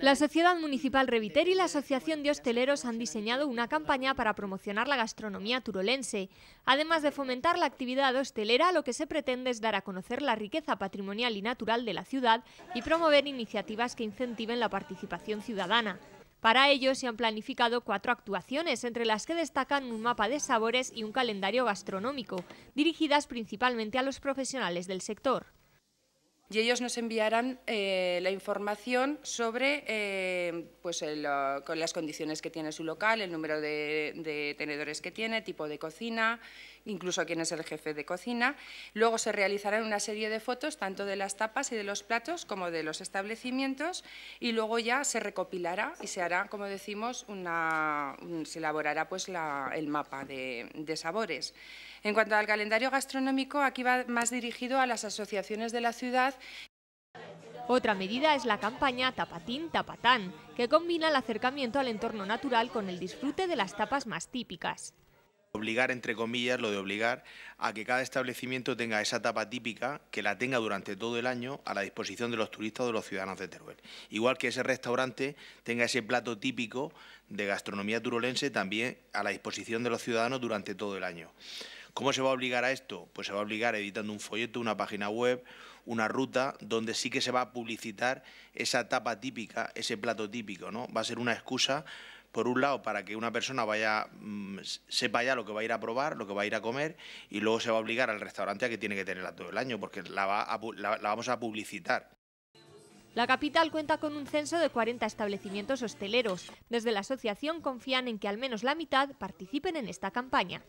La Sociedad Municipal Reviter y la Asociación de Hosteleros han diseñado una campaña para promocionar la gastronomía turolense. Además de fomentar la actividad hostelera, lo que se pretende es dar a conocer la riqueza patrimonial y natural de la ciudad y promover iniciativas que incentiven la participación ciudadana. Para ello se han planificado cuatro actuaciones, entre las que destacan un mapa de sabores y un calendario gastronómico, dirigidas principalmente a los profesionales del sector y ellos nos enviarán eh, la información sobre eh, pues con las condiciones que tiene su local, el número de, tenedores que tiene, tipo de cocina, incluso quién es el jefe de cocina. Luego se realizarán una serie de fotos, tanto de las tapas y de los platos como de los establecimientos, y luego ya se recopilará y se hará, como decimos, una, se elaborará pues el mapa de sabores. En cuanto al calendario gastronómico, aquí va más dirigido a las asociaciones de la ciudad otra medida es la campaña Tapatín Tapatán, que combina el acercamiento al entorno natural con el disfrute de las tapas más típicas. Obligar, entre comillas, lo de obligar a que cada establecimiento tenga esa tapa típica, que la tenga durante todo el año a la disposición de los turistas o de los ciudadanos de Teruel. Igual que ese restaurante tenga ese plato típico de gastronomía turolense también a la disposición de los ciudadanos durante todo el año. ¿Cómo se va a obligar a esto? Pues se va a obligar editando un folleto, una página web, una ruta donde sí que se va a publicitar esa tapa típica, ese plato típico, ¿no? Va a ser una excusa por un lado, para que una persona vaya, mm, sepa ya lo que va a ir a probar, lo que va a ir a comer, y luego se va a obligar al restaurante a que tiene que tenerla todo el año, porque la vamos a publicitar. La capital cuenta con un censo de 40 establecimientos hosteleros. Desde la asociación confían en que al menos la mitad participen en esta campaña.